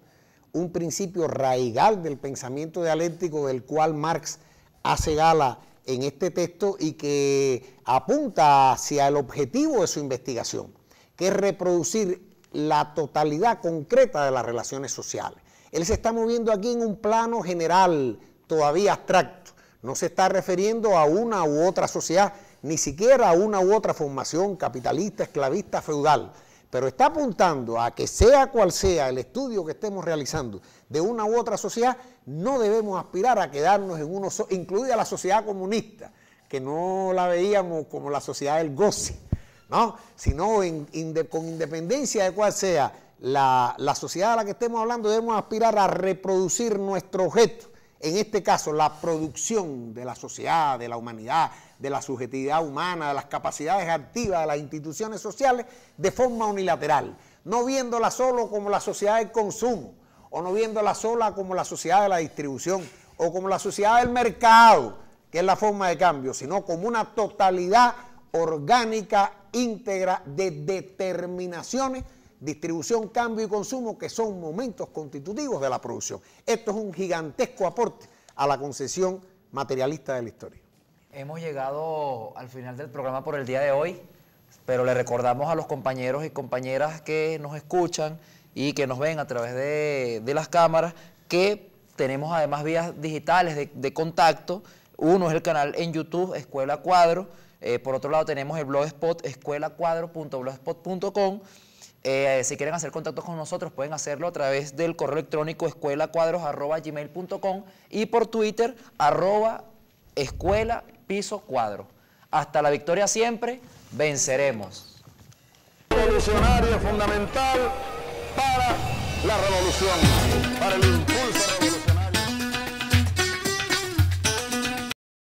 Un principio raigal del pensamiento dialéctico del cual Marx hace gala en este texto y que apunta hacia el objetivo de su investigación, que es reproducir la totalidad concreta de las relaciones sociales él se está moviendo aquí en un plano general, todavía abstracto. No se está refiriendo a una u otra sociedad, ni siquiera a una u otra formación capitalista, esclavista, feudal. Pero está apuntando a que sea cual sea el estudio que estemos realizando de una u otra sociedad, no debemos aspirar a quedarnos en uno, incluida la sociedad comunista, que no la veíamos como la sociedad del goce, ¿no? sino con independencia de cuál sea la, sociedad a la que estemos hablando, debemos aspirar a reproducir nuestro objeto, en este caso la producción de la sociedad, de la humanidad, de la subjetividad humana, de las capacidades activas de las instituciones sociales, de forma unilateral, no viéndola solo como la sociedad del consumo, o no viéndola sola como la sociedad de la distribución, o como la sociedad del mercado, que es la forma de cambio, sino como una totalidad orgánica, íntegra de determinaciones distribución, cambio y consumo, que son momentos constitutivos de la producción. Esto es un gigantesco aporte a la concesión materialista de la historia.
Hemos llegado al final del programa por el día de hoy, pero le recordamos a los compañeros y compañeras que nos escuchan y que nos ven a través de, las cámaras que tenemos además vías digitales de, contacto. Uno es el canal en YouTube, Escuela Cuadro. Eh, por otro lado tenemos el blogspot escuelacuadro.blogspot.com eh, si quieren hacer contacto con nosotros, pueden hacerlo a través del correo electrónico escuelacuadros.com y por Twitter, arroba escuela piso cuadro. Hasta la victoria siempre, venceremos.
Revolucionario fundamental para la revolución,
para el impulso.